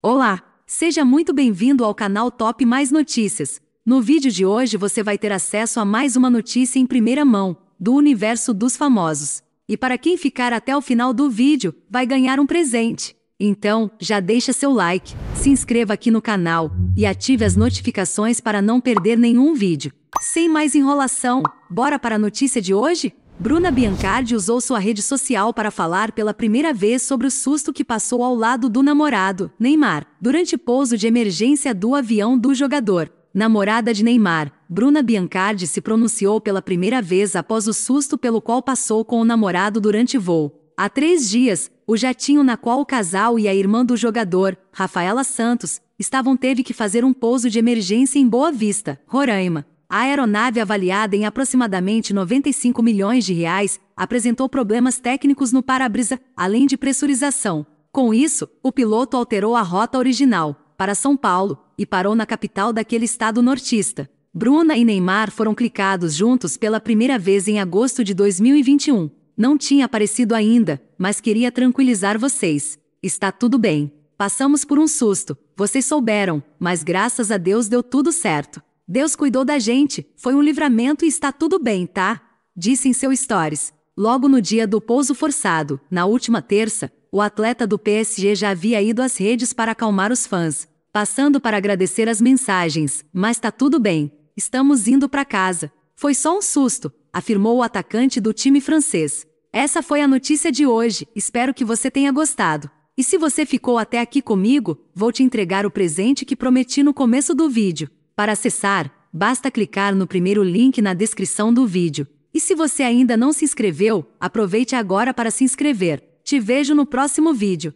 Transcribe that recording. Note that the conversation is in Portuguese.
Olá, seja muito bem-vindo ao canal Top Mais Notícias. No vídeo de hoje você vai ter acesso a mais uma notícia em primeira mão, do universo dos famosos. E para quem ficar até o final do vídeo, vai ganhar um presente. Então, já deixa seu like, se inscreva aqui no canal e ative as notificações para não perder nenhum vídeo. Sem mais enrolação, bora para a notícia de hoje? Bruna Biancardi usou sua rede social para falar pela primeira vez sobre o susto que passou ao lado do namorado, Neymar, durante pouso de emergência do avião do jogador. Namorada de Neymar, Bruna Biancardi se pronunciou pela primeira vez após o susto pelo qual passou com o namorado durante voo. Há três dias, o jatinho na qual o casal e a irmã do jogador, Rafaela Santos, estavam teve que fazer um pouso de emergência em Boa Vista, Roraima a aeronave avaliada em aproximadamente 95 milhões de reais apresentou problemas técnicos no para-brisa, além de pressurização. Com isso, o piloto alterou a rota original para São Paulo e parou na capital daquele estado nortista. Bruna e Neymar foram clicados juntos pela primeira vez em agosto de 2021. Não tinha aparecido ainda, mas queria tranquilizar vocês. Está tudo bem. Passamos por um susto, vocês souberam, mas graças a Deus deu tudo certo. Deus cuidou da gente, foi um livramento e está tudo bem, tá? Disse em seu stories. Logo no dia do pouso forçado, na última terça, o atleta do PSG já havia ido às redes para acalmar os fãs, passando para agradecer as mensagens, mas tá tudo bem, estamos indo para casa. Foi só um susto, afirmou o atacante do time francês. Essa foi a notícia de hoje, espero que você tenha gostado. E se você ficou até aqui comigo, vou te entregar o presente que prometi no começo do vídeo. Para acessar, basta clicar no primeiro link na descrição do vídeo. E se você ainda não se inscreveu, aproveite agora para se inscrever. Te vejo no próximo vídeo.